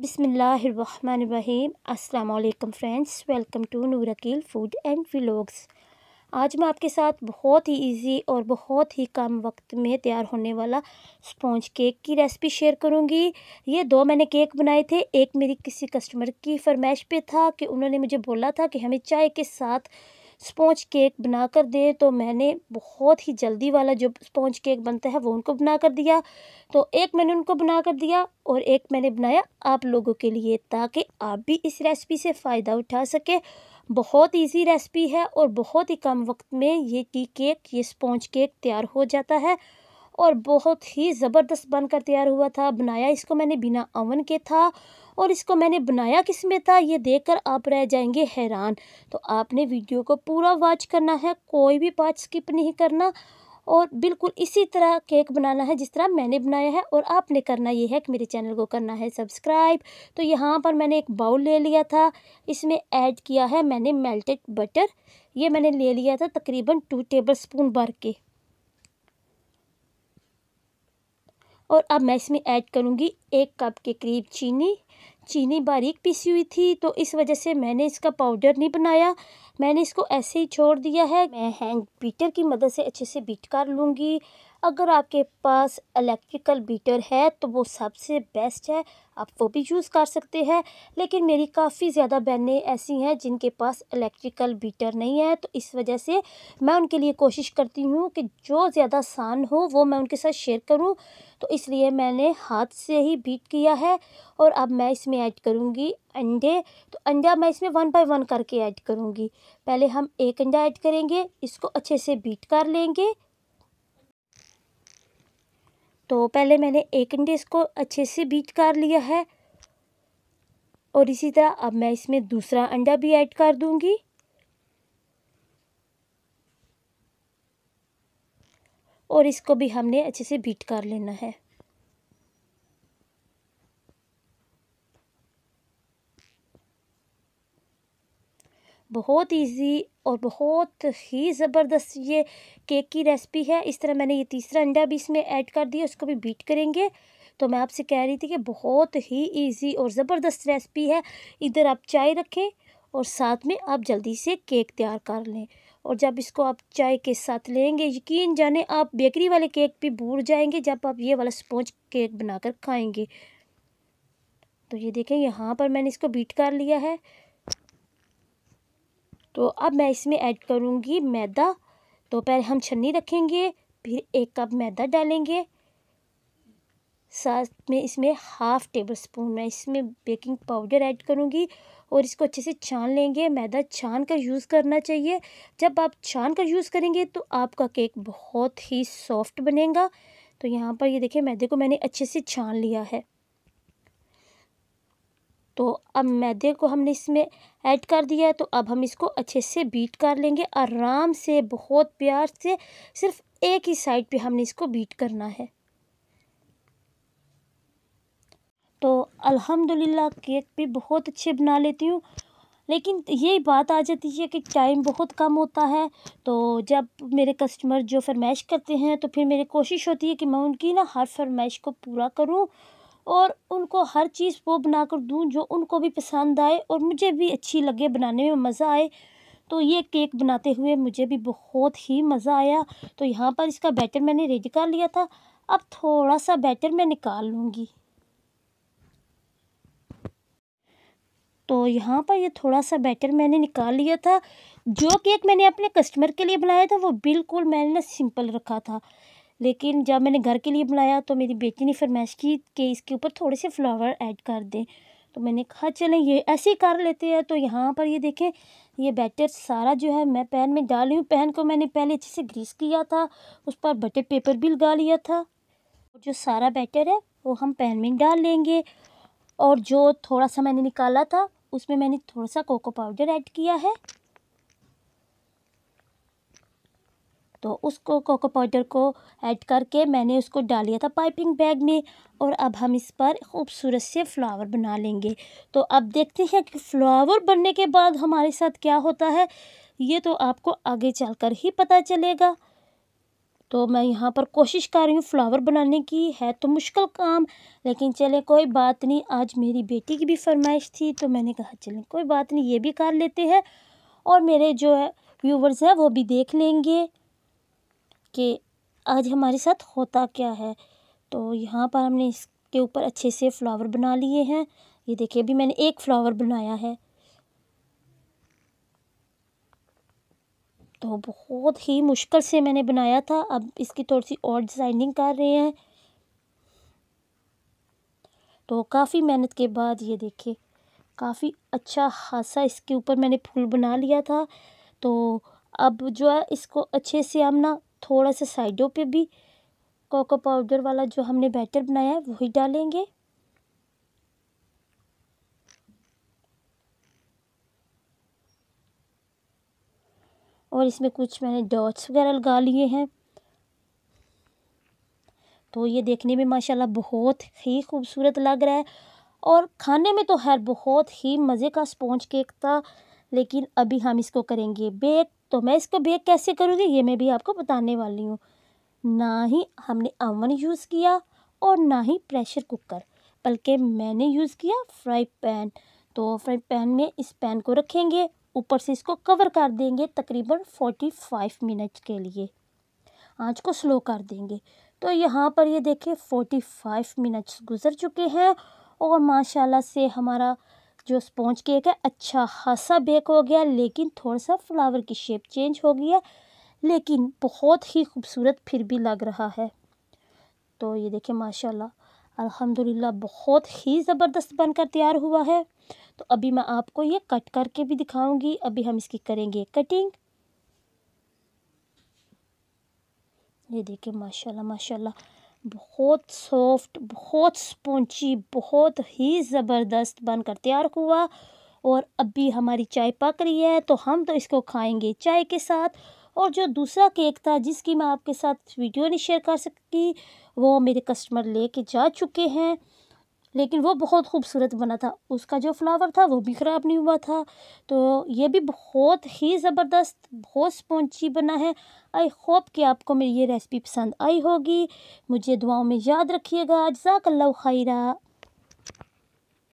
बिसमीम् अल्लाम friends welcome to Noor Akeel food and vlogs आज मैं आपके साथ बहुत ही इजी और बहुत ही कम वक्त में तैयार होने वाला स्पॉन्ज केक की रेसिपी शेयर करूंगी ये दो मैंने केक बनाए थे एक मेरी किसी कस्टमर की फरमाइश पे था कि उन्होंने मुझे बोला था कि हमें चाय के साथ स्पॉन्ज केक बना कर दें तो मैंने बहुत ही जल्दी वाला जो स्पॉन्ज केक बनता है वो उनको बना कर दिया तो एक मैंने उनको बना कर दिया और एक मैंने बनाया आप लोगों के लिए ताकि आप भी इस रेसिपी से फ़ायदा उठा सकें बहुत इजी रेसिपी है और बहुत ही कम वक्त में ये की केक ये स्पॉन्ज केक तैयार हो जाता है और बहुत ही ज़बरदस्त बनकर तैयार हुआ था बनाया इसको मैंने बिना अवन के था और इसको मैंने बनाया किस में था ये देखकर आप रह जाएंगे हैरान तो आपने वीडियो को पूरा वॉच करना है कोई भी पार्ट स्किप नहीं करना और बिल्कुल इसी तरह केक बनाना है जिस तरह मैंने बनाया है और आपने करना ये है कि मेरे चैनल को करना है सब्सक्राइब तो यहाँ पर मैंने एक बाउल ले लिया था इसमें ऐड किया है मैंने मेल्टेड बटर ये मैंने ले लिया था तकरीबन टू टेबल स्पून भर के और अब मैं इसमें ऐड करूँगी एक कप के करीब चीनी चीनी बारीक पीसी हुई थी तो इस वजह से मैंने इसका पाउडर नहीं बनाया मैंने इसको ऐसे ही छोड़ दिया है मैं हैंड बीटर की मदद से अच्छे से बीट कर लूँगी अगर आपके पास इलेक्ट्रिकल बीटर है तो वो सबसे बेस्ट है आप वो भी यूज़ कर सकते हैं लेकिन मेरी काफ़ी ज़्यादा बहनें ऐसी हैं जिनके पास इलेक्ट्रिकल बीटर नहीं है तो इस वजह से मैं उनके लिए कोशिश करती हूँ कि जो ज़्यादा आसान हो वो मैं उनके साथ शेयर करूँ तो इसलिए मैंने हाथ से ही बीट किया है और अब मैं इसमें ऐड करूँगी अंडे तो अंडा मैं इसमें वन बाय वन करके ऐड करूँगी पहले हम एक अंडा ऐड करेंगे इसको अच्छे से बीट कर लेंगे तो पहले मैंने एक अंडे इसको अच्छे से बीट कर लिया है और इसी तरह अब मैं इसमें दूसरा अंडा भी ऐड कर दूँगी और इसको भी हमने अच्छे से बीट कर लेना है बहुत ईजी और बहुत ही ज़बरदस्त ये केक की रेसिपी है इस तरह मैंने ये तीसरा अंडा भी इसमें ऐड कर दिया उसको भी बीट करेंगे तो मैं आपसे कह रही थी कि बहुत ही ईजी और ज़बरदस्त रेसिपी है इधर आप चाय रखें और साथ में आप जल्दी से केक तैयार कर लें और जब इसको आप चाय के साथ लेंगे यकीन जाने आप बेकरी वाले केक भी भूल जाएंगे जब आप ये वाला स्पॉन्ज केक बनाकर खाएंगे तो ये देखें यहाँ पर मैंने इसको बीट कर लिया है तो अब मैं इसमें ऐड करूँगी मैदा तो पहले हम छन्नी रखेंगे फिर एक कप मैदा डालेंगे साथ में इसमें हाफ़ टेबल स्पून मैं इसमें बेकिंग पाउडर ऐड करूँगी और इसको अच्छे से छान लेंगे मैदा छान कर यूज़ करना चाहिए जब आप छान कर यूज़ करेंगे तो आपका केक बहुत ही सॉफ्ट बनेगा तो यहाँ पर ये देखिए मैदे को मैंने अच्छे से छान लिया है तो अब मैदे को हमने इसमें ऐड कर दिया है तो अब हम इसको अच्छे से बीट कर लेंगे आराम से बहुत प्यार से सिर्फ एक ही साइड पे हमने इसको बीट करना है तो अल्हम्दुलिल्लाह केक भी बहुत अच्छे बना लेती हूँ लेकिन ये बात आ जाती है कि टाइम बहुत कम होता है तो जब मेरे कस्टमर जो फरमाइश करते हैं तो फिर मेरी कोशिश होती है कि मैं उनकी ना हर फरमाइश को पूरा करूँ और उनको हर चीज़ वो बना कर दूँ जो उनको भी पसंद आए और मुझे भी अच्छी लगे बनाने में मज़ा आए तो ये केक बनाते हुए मुझे भी बहुत ही मज़ा आया तो यहाँ पर इसका बैटर मैंने रेडी कर लिया था अब थोड़ा सा बैटर मैं निकाल लूँगी तो यहाँ पर ये थोड़ा सा बैटर मैंने निकाल लिया था जो केक मैंने अपने कस्टमर के लिए बनाया था वो बिल्कुल मैंने ना सिंपल रखा था लेकिन जब मैंने घर के लिए बनाया तो मेरी बेटी ने फरमाइश की कि इसके ऊपर थोड़े से फ्लावर ऐड कर दें तो मैंने कहा चलें ये ऐसे ही कर लेते हैं तो यहाँ पर ये देखें ये बैटर सारा जो है मैं पैन में डाली हूँ पैन को मैंने पहले अच्छे से ग्रीस किया था उस पर बटर पेपर भी लगा लिया था और जो सारा बैटर है वो हम पैन में डाल लेंगे और जो थोड़ा सा मैंने निकाला था उसमें मैंने थोड़ा सा कोको पाउडर ऐड किया है तो उसको कोको पाउडर को ऐड करके मैंने उसको डाल लिया था पाइपिंग बैग में और अब हम इस पर खूबसूरत से फ्लावर बना लेंगे तो अब देखते हैं कि फ्लावर बनने के बाद हमारे साथ क्या होता है ये तो आपको आगे चलकर ही पता चलेगा तो मैं यहाँ पर कोशिश कर रही हूँ फ्लावर बनाने की है तो मुश्किल काम लेकिन चले कोई बात नहीं आज मेरी बेटी की भी फरमाइश थी तो मैंने कहा चलें कोई बात नहीं ये भी कर लेते हैं और मेरे जो है व्यूवर्स हैं वो भी देख लेंगे कि आज हमारे साथ होता क्या है तो यहाँ पर हमने इसके ऊपर अच्छे से फ्लावर बना लिए हैं ये देखिए अभी मैंने एक फ्लावर बनाया है तो बहुत ही मुश्किल से मैंने बनाया था अब इसकी थोड़ी सी और डिज़ाइनिंग कर रहे हैं तो काफ़ी मेहनत के बाद ये देखिए काफ़ी अच्छा खासा इसके ऊपर मैंने फूल बना लिया था तो अब जो है इसको अच्छे से हम ना थोड़ा सा साइडों पे भी कोको पाउडर वाला जो हमने बैटर बनाया है वही डालेंगे और इसमें कुछ मैंने डॉट्स वगैरह लगा लिए हैं तो ये देखने में माशाल्लाह बहुत ही खूबसूरत लग रहा है और खाने में तो है बहुत ही मज़े का स्पॉन्ज केक था लेकिन अभी हम इसको करेंगे बेक तो मैं इसको बेक कैसे करूँगी ये मैं भी आपको बताने वाली हूँ ना ही हमने अवन यूज़ किया और ना ही प्रेशर कुकर बल्कि मैंने यूज़ किया फ्राई पैन तो फ्राई पैन में इस पैन को रखेंगे ऊपर से इसको कवर कर देंगे तकरीबन फोर्टी फाइव मिनट के लिए आँच को स्लो कर देंगे तो यहाँ पर ये देखें फोर्टी फाइव मिनट्स गुजर चुके हैं और माशाल्लाह से हमारा जो स्पॉन्ज केक है अच्छा खासा बेक हो गया लेकिन थोड़ा सा फ्लावर की शेप चेंज हो गया लेकिन बहुत ही खूबसूरत फिर भी लग रहा है तो ये देखिए माशाल्लाह अल्हम्दुलिल्लाह बहुत ही ज़बरदस्त बनकर तैयार हुआ है तो अभी मैं आपको ये कट करके भी दिखाऊंगी अभी हम इसकी करेंगे कटिंग ये देखिए माशाल्लाह माशाल्लाह बहुत सॉफ्ट बहुत स्पंची बहुत ही ज़बरदस्त बनकर तैयार हुआ और अभी हमारी चाय पक रही है तो हम तो इसको खाएंगे चाय के साथ और जो दूसरा केक था जिसकी मैं आपके साथ वीडियो नहीं शेयर कर सकती वो मेरे कस्टमर लेके जा चुके हैं लेकिन वो बहुत खूबसूरत बना था उसका जो फ्लावर था वो भी ख़राब नहीं हुआ था तो ये भी बहुत ही ज़बरदस्त बहुत स्पॉन्ची बना है आई होप कि आपको मेरी ये रेसिपी पसंद आई होगी मुझे दुआओं में याद रखिएगा अज्जाकल्ला खैरा